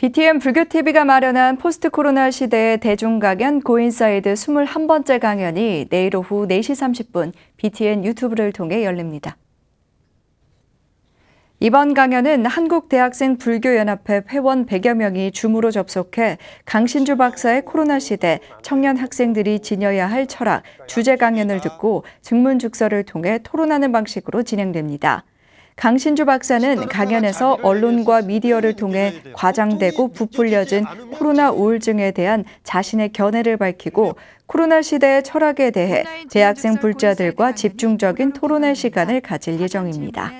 BTN 불교TV가 마련한 포스트 코로나 시대의 대중강연 고인사이드 21번째 강연이 내일 오후 4시 30분 BTN 유튜브를 통해 열립니다. 이번 강연은 한국대학생 불교연합회 회원 100여 명이 줌으로 접속해 강신주 박사의 코로나 시대 청년 학생들이 지녀야 할 철학 주제 강연을 듣고 증문즉설을 통해 토론하는 방식으로 진행됩니다. 강신주 박사는 강연에서 언론과 미디어를 통해 과장되고 부풀려진 코로나 우울증에 대한 자신의 견해를 밝히고 코로나 시대의 철학에 대해 대학생 불자들과 집중적인 토론의 시간을 가질 예정입니다.